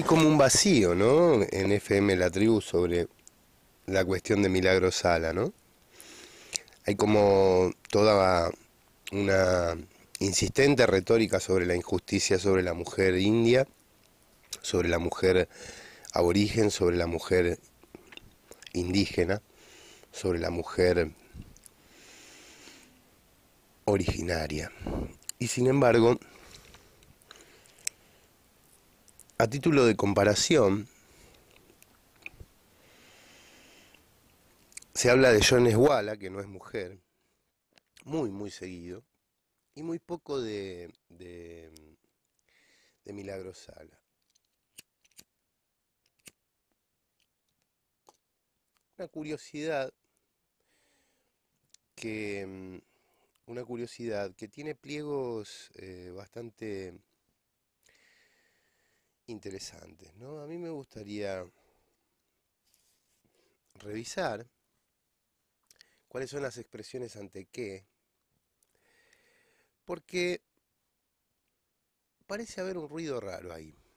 Hay como un vacío, ¿no? En FM La Tribu sobre la cuestión de Milagro Sala, ¿no? Hay como toda una insistente retórica sobre la injusticia sobre la mujer india, sobre la mujer aborigen, sobre la mujer indígena, sobre la mujer originaria. Y sin embargo, a título de comparación, se habla de Jones Walla, que no es mujer, muy, muy seguido, y muy poco de, de, Milagrosala. Una curiosidad que mm, una curiosidad que tiene pliegos eh, bastante interesantes. ¿no? A mí me gustaría revisar cuáles son las expresiones ante qué, porque parece haber un ruido raro ahí.